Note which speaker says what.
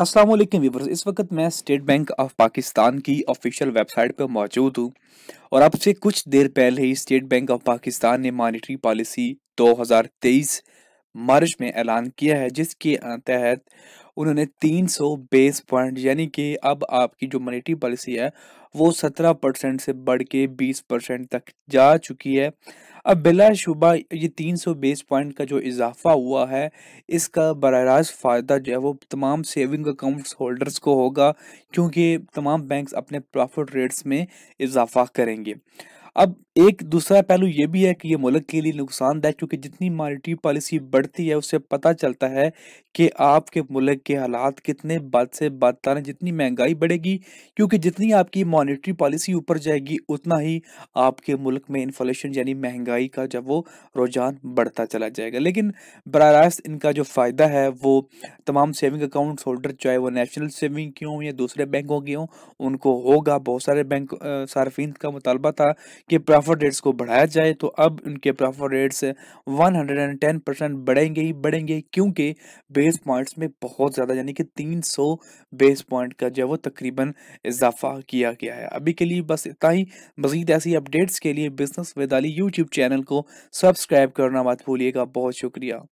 Speaker 1: अस्सलाम वालेकुम व्यूवर्स इस वक्त मैं स्टेट बैंक ऑफ पाकिस्तान की ऑफिशियल वेबसाइट पर मौजूद हूँ और अब से कुछ देर पहले ही स्टेट बैंक ऑफ पाकिस्तान ने मॉनिटरी पॉलिसी 2023 मार्च में ऐलान किया है जिसके तहत उन्होंने 300 बेस पॉइंट यानी कि अब आपकी जो मनीटरी पॉलिसी है वो 17 परसेंट से बढ़ के 20 परसेंट तक जा चुकी है अब बिलाशुबा ये 300 बेस पॉइंट का जो इजाफा हुआ है इसका बर रास्त फ़ायदा जो है वो तमाम सेविंग अकाउंट्स होल्डर्स को होगा क्योंकि तमाम बैंक्स अपने प्रॉफिट रेट्स में इजाफा करेंगे अब एक दूसरा पहलू ये भी है कि ये मुल्क के लिए नुकसानदायक क्योंकि जितनी मॉनिटरी पॉलिसी बढ़ती है उससे पता चलता है कि आपके मुल्क के हालात कितने बद से बदतर हैं जितनी महंगाई बढ़ेगी क्योंकि जितनी आपकी मॉनिटरी पॉलिसी ऊपर जाएगी उतना ही आपके मुल्क में इन्फ्लेशन यानी महंगाई का जब वो रुझान बढ़ता चला जाएगा लेकिन बर रास्त इनका जो फ़ायदा है वो तमाम सेविंग अकाउंट होल्डर चाहे वो नेशनल सेविंग की हों या दूसरे बैंकों की हों उनको होगा बहुत सारे बैंक सार्फिन का मुतालबा था के प्रॉफिट रेट्स को बढ़ाया जाए तो अब उनके प्रॉफिट रेट्स 110 परसेंट बढ़ेंगे ही बढ़ेंगे क्योंकि बेस पॉइंट्स में बहुत ज़्यादा यानी कि 300 बेस पॉइंट का जो है वो तकरीबन इजाफा किया गया है अभी के लिए बस इतना ही मज़ीद ऐसी अपडेट्स के लिए बिजनेस वेदाली यूट्यूब चैनल को सब्सक्राइब करना मत भूलिएगा बहुत शुक्रिया